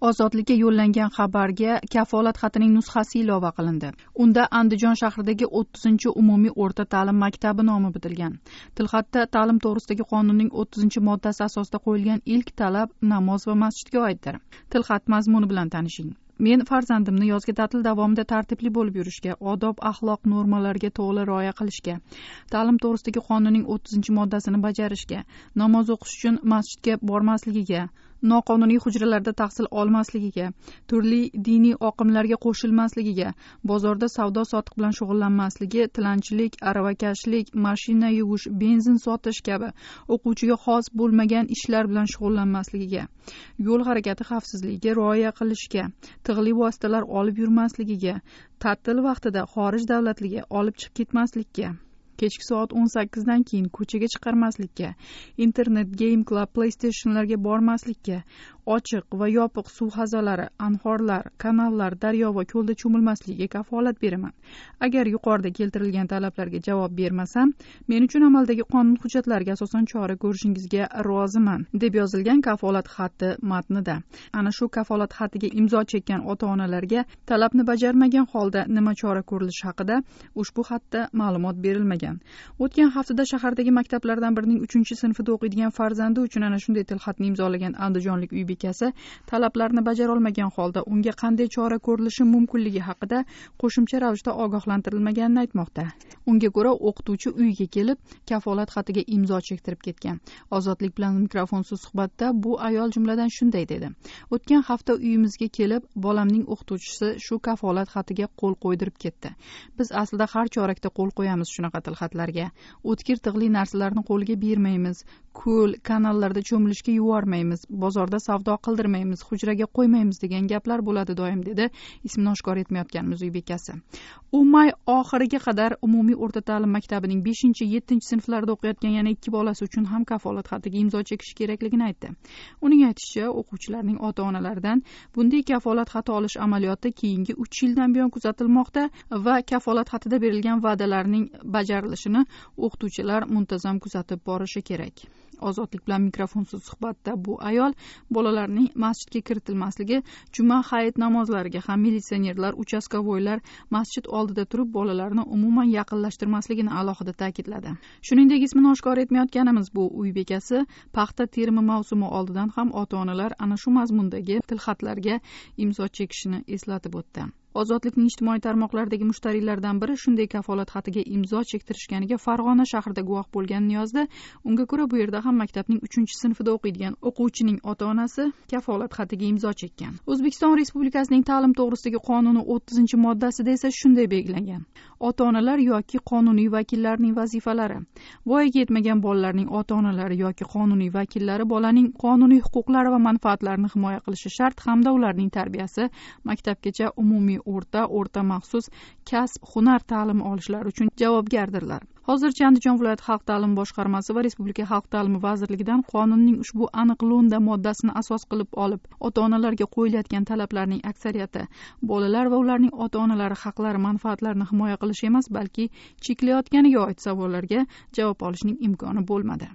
ozodlikka yo'llangan xabarga kafolat xatining nusxasi ilova qilindi unda andijon shahridagi o'ttizinchi umumiy o'rta ta'lim maktabi nomi bitilgan tilxatda ta'lim to'g'risidagi qonunning o'ttizinchi moddasi asosida qo'yilgan ilk talab namoz va masjidga oiddir tilxat mazmuni bilan tanishing men farzandimni yozgi ta'til davomida tartibli bo'lib yurishga odob axloq normalariga to'g'ri rioya qilishga ta'lim to'g'risidagi qonunning o'ttizinchi moddasini bajarishga namoz o'qish uchun masjidga bormasligiga noqonuniy hujralarda tahsil olmasligiga turli diniy oqimlarga qo'shilmasligiga bozorda savdo sotiq bilan shug'ullanmasligi tilanchilik aravakashlik mashina yuvish benzin sotish kabi o'quvchiga xos bo'lmagan ishlar bilan shug'ullanmasligiga yo'l harakati xavfsizligiga rioya qilishga tig'li vositalar olib yurmasligiga ta'til vaqtida xorij davlatiga olib chiqib ketmaslikka kechki soat o'n sakkizdan keyin ko'chaga chiqarmaslikka internet game club playstationlarga bormaslikka ochiq va yopiq suv havzalari anhorlar kanallar daryo va ko'lda cho'milmasligiga kafolat beraman agar yuqorida keltirilgan talablarga javob bermasam men uchun amaldagi qonun hujjatlariga asosan chora ko'rishingizga roziman deb yozilgan kafolat xati matnida ana shu kafolat xatiga imzo chekkan ota onalarga talabni bajarmagan holda nima chora ko'rilishi haqida ushbu xatda ma'lumot berilmagan o'tgan haftada shahardagi maktablardan birining uchinchi sinfida o'qiydigan farzandi uchun ana shunday tilxatni imzolagan andijonlik uy bekasi talablarni bajarolmagan holda unga qanday chora ko'rilishi mumkinligi haqida qo'shimcha ravishda ogohlantirilmaganini aytmoqda unga ko'ra o'qituvchi uyiga kelib kafolat xatiga imzo chektirib ketgan ozodlik bilan mikrofonsiz suhbatda bu ayol jumladan shunday dedi o'tgan hafta uyimizga kelib bolamning o'qituvchisi shu kafolat xatiga qo'l qo'ydirib ketdi biz aslida har chorakda qo'l qo'yamiz shunaqa tilxatlarga o'tkir tig'li narsalarni qo'lga bermaymiz ko'l kanallarda cho'milishga yubormaymiz bozorda savdo savdo qildirmaymiz hujraga qo'ymaymiz degan gaplar bo'ladi doim dedi ismini oshkor etmayotgan muzey bekasi u may oxiriga qadar umumiy o'rta ta'lim maktabining beshinchi yettinchi sinflarida o'qiyotgan yana ikki bolasi uchun ham kafolat xatiga imzo chekishi kerakligini aytdi uning aytishicha o'quvchilarning ota onalaridan bunday kafolat xati olish amaliyoti keyingi uch yildan buyon kuzatilmoqda va kafolat xatida berilgan va'dalarning bajarilishini o'qituvchilar muntazam kuzatib borishi kerak ozodlik bilan mikrofonsiz suhbatda bu ayol bolalarning masjidga kiritilmasligi juma hayit namozlariga ham militsionerlar uchastkovoylar masjid oldida turib bolalarni umuman yaqinlashtirmasligini alohida ta'kidladi shuningdek ismini oshkor etmayotganimiz bu uy bekasi paxta terimi mavsumi oldidan ham ota onalar ana shu mazmundagi tilxatlarga imzo chekishini eslatib o'tdi ozodlikning ijtimoiy tarmoqlardagi mushtariylaridan biri shunday kafolat xatiga imzo chektirishganiga farg'ona shahrida guvoh bo'lgan niyozda unga ko'ra bu yerda ham maktabning uchinchi sinfida o'qiydigan o'quvchining ota onasi kafolat xatiga imzo chekkan o'zbekiston respublikasining ta'lim to'g'risidagi qonuni o'ttizinchi moddasida esa shunday belgilangan ota onalar yoki qonuniy vakillarning vazifalari voyaga yetmagan bolalarning ota onalari yoki qonuniy vakillari bolaning qonuniy huquqlari va manfaatlarini himoya qilishi shart hamda ularning tarbiyasi maktabgacha umumiy o'rta o'rta maxsus kasb hunar ta'limi olishlari uchun javobgardirlar hozircha andijon viloyati xalq ta'limi boshqarmasi va respublika xalq ta'limi vazirligidan qonunning ushbu aniq lo'nda moddasini asos qilib olib ota onalarga qo'yilayotgan talablarning aksariyati bolalar va ularning ota onalari haqlari manfaatlarini himoya qilish emas balki cheklayotganiga oid savollarga javob olishning imkoni bo'lmadi